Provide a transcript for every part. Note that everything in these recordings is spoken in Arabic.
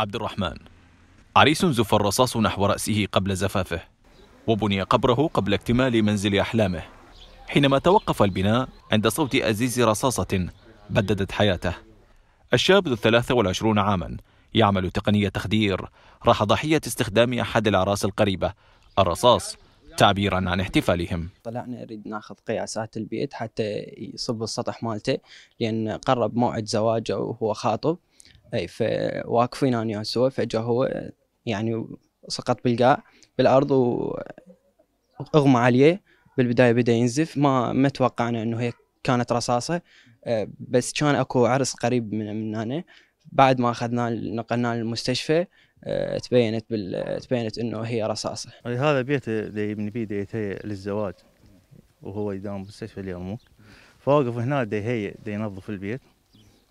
عبد الرحمن عريس زف الرصاص نحو رأسه قبل زفافه وبني قبره قبل اكتمال منزل أحلامه حينما توقف البناء عند صوت أزيز رصاصة بددت حياته الشاب ذو الثلاثة والعشرون عاما يعمل تقنية تخدير راح ضحية استخدام أحد الأعراس القريبة الرصاص تعبيرا عن احتفالهم طلعنا نريد ناخذ قياسات البيت حتى يصب السطح مالته لأن قرب موعد زواجه وهو خاطب اي فواقفين انا وياه فجاه هو يعني سقط بالقاع بالارض واغمى عليه بالبدايه بدا ينزف ما ما توقعنا انه هي كانت رصاصه آه، بس كان اكو عرس قريب من من هنا بعد ما اخذناه نقلناه للمستشفى آه، تبينت بال... تبينت انه هي رصاصه. هذا بيت ابن بيه ديتي للزواج وهو يداوم بالمستشفى اليوم فوقف هنا ديهي دي ينظف البيت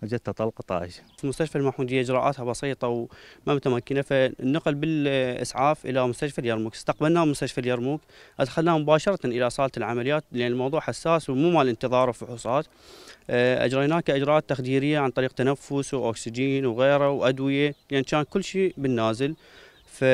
طلق طلقه طايشه. مستشفى المحموديه اجراءاتها بسيطه وما متمكنه فالنقل بالاسعاف الى مستشفى اليرموك، استقبلناه مستشفى اليرموك، ادخلناه مباشره الى صاله العمليات لان الموضوع حساس ومو مال انتظار وفحوصات. آه، اجريناه كاجراءات تخديريه عن طريق تنفس واكسجين وغيره وادويه، يعني كان كل شيء بالنازل. ف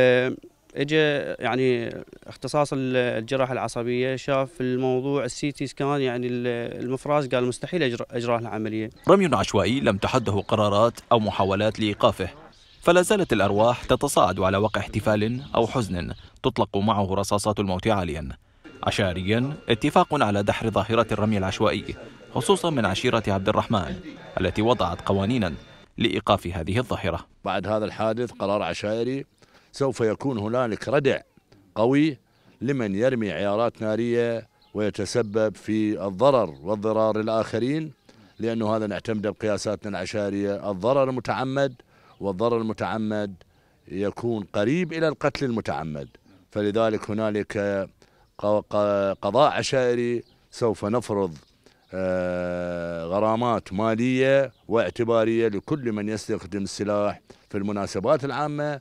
اجى يعني اختصاص الجراحه العصبيه شاف الموضوع السي تي سكان يعني المفراز قال مستحيل اجراء العمليه. رمي عشوائي لم تحده قرارات او محاولات لايقافه فلا زالت الارواح تتصاعد على وقع احتفال او حزن تطلق معه رصاصات الموت عاليا. عشائريا اتفاق على دحر ظاهره الرمي العشوائي خصوصا من عشيره عبد الرحمن التي وضعت قوانينا لايقاف هذه الظاهره. بعد هذا الحادث قرار عشائري سوف يكون هنالك ردع قوي لمن يرمي عيارات نارية ويتسبب في الضرر والضرار الآخرين لأنه هذا نعتمده بقياساتنا العشارية الضرر المتعمد والضرر المتعمد يكون قريب إلى القتل المتعمد فلذلك هنالك قضاء عشائري سوف نفرض آه، غرامات مالية واعتبارية لكل من يستخدم السلاح في المناسبات العامة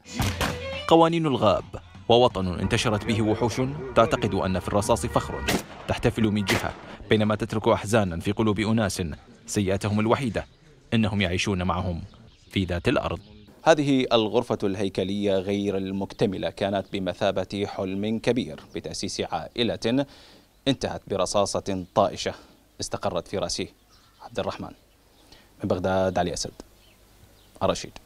قوانين الغاب ووطن انتشرت به وحوش تعتقد أن في الرصاص فخر تحتفل من جهة بينما تترك أحزانا في قلوب أناس سيئتهم الوحيدة إنهم يعيشون معهم في ذات الأرض هذه الغرفة الهيكلية غير المكتملة كانت بمثابة حلم كبير بتأسيس عائلة انتهت برصاصة طائشة استقرت في رأسه عبد الرحمن من بغداد علي أسد الرشيد